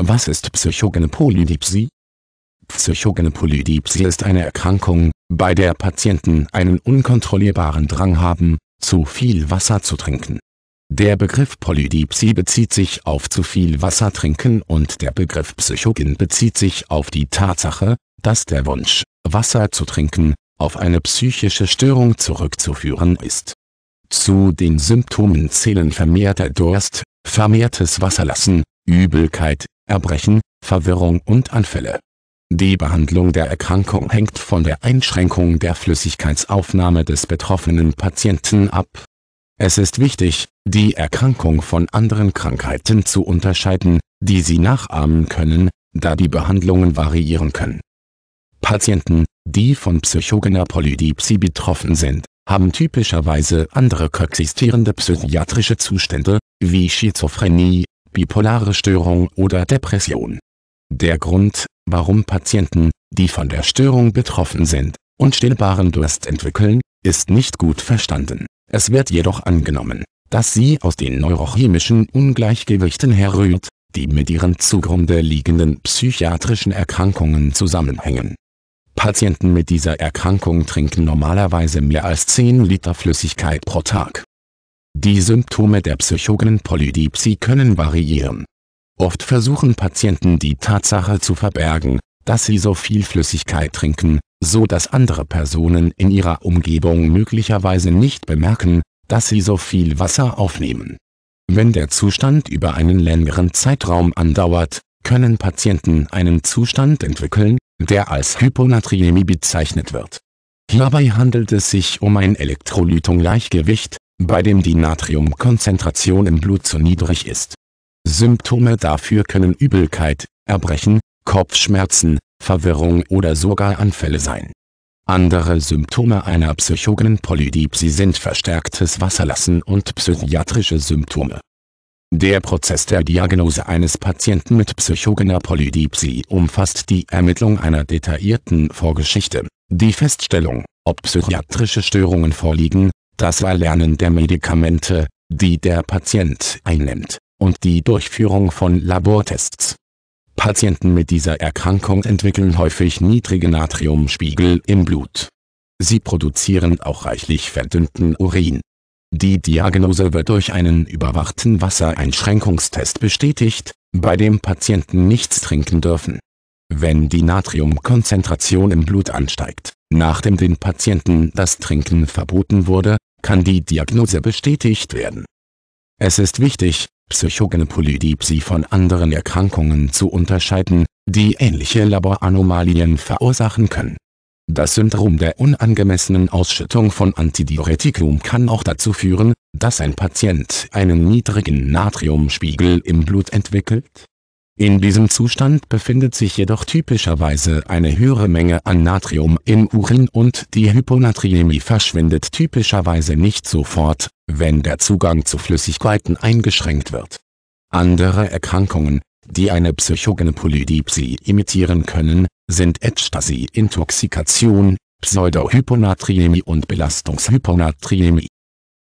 Was ist psychogene Polydipsie? Psychogene Polydipsie ist eine Erkrankung, bei der Patienten einen unkontrollierbaren Drang haben, zu viel Wasser zu trinken. Der Begriff Polydipsie bezieht sich auf zu viel Wasser trinken und der Begriff Psychogen bezieht sich auf die Tatsache, dass der Wunsch, Wasser zu trinken, auf eine psychische Störung zurückzuführen ist. Zu den Symptomen zählen vermehrter Durst, vermehrtes Wasserlassen, Übelkeit, Erbrechen, Verwirrung und Anfälle. Die Behandlung der Erkrankung hängt von der Einschränkung der Flüssigkeitsaufnahme des betroffenen Patienten ab. Es ist wichtig, die Erkrankung von anderen Krankheiten zu unterscheiden, die sie nachahmen können, da die Behandlungen variieren können. Patienten, die von psychogener Polydipsie betroffen sind, haben typischerweise andere koexistierende psychiatrische Zustände, wie Schizophrenie, bipolare Störung oder Depression. Der Grund, warum Patienten, die von der Störung betroffen sind, unstillbaren Durst entwickeln, ist nicht gut verstanden. Es wird jedoch angenommen, dass sie aus den neurochemischen Ungleichgewichten herrührt, die mit ihren zugrunde liegenden psychiatrischen Erkrankungen zusammenhängen. Patienten mit dieser Erkrankung trinken normalerweise mehr als 10 Liter Flüssigkeit pro Tag. Die Symptome der psychogenen Polydipsie können variieren. Oft versuchen Patienten die Tatsache zu verbergen, dass sie so viel Flüssigkeit trinken, so dass andere Personen in ihrer Umgebung möglicherweise nicht bemerken, dass sie so viel Wasser aufnehmen. Wenn der Zustand über einen längeren Zeitraum andauert, können Patienten einen Zustand entwickeln, der als Hyponatriämie bezeichnet wird. Hierbei handelt es sich um ein Elektrolytungleichgewicht, bei dem die Natriumkonzentration im Blut zu niedrig ist. Symptome dafür können Übelkeit, Erbrechen, Kopfschmerzen, Verwirrung oder sogar Anfälle sein. Andere Symptome einer psychogenen Polydipsie sind verstärktes Wasserlassen und psychiatrische Symptome. Der Prozess der Diagnose eines Patienten mit psychogener Polydipsie umfasst die Ermittlung einer detaillierten Vorgeschichte, die Feststellung, ob psychiatrische Störungen vorliegen, das Erlernen der Medikamente, die der Patient einnimmt, und die Durchführung von Labortests. Patienten mit dieser Erkrankung entwickeln häufig niedrige Natriumspiegel im Blut. Sie produzieren auch reichlich verdünnten Urin. Die Diagnose wird durch einen überwachten Wassereinschränkungstest bestätigt, bei dem Patienten nichts trinken dürfen. Wenn die Natriumkonzentration im Blut ansteigt, nachdem den Patienten das Trinken verboten wurde, kann die Diagnose bestätigt werden. Es ist wichtig, psychogene Polydipsie von anderen Erkrankungen zu unterscheiden, die ähnliche Laboranomalien verursachen können. Das Syndrom der unangemessenen Ausschüttung von Antidiuretikum kann auch dazu führen, dass ein Patient einen niedrigen Natriumspiegel im Blut entwickelt in diesem Zustand befindet sich jedoch typischerweise eine höhere Menge an Natrium im Urin und die Hyponatriämie verschwindet typischerweise nicht sofort, wenn der Zugang zu Flüssigkeiten eingeschränkt wird. Andere Erkrankungen, die eine psychogene Polydipsie imitieren können, sind Ecstasy-Intoxikation, Pseudohyponatriämie und Belastungshyponatriämie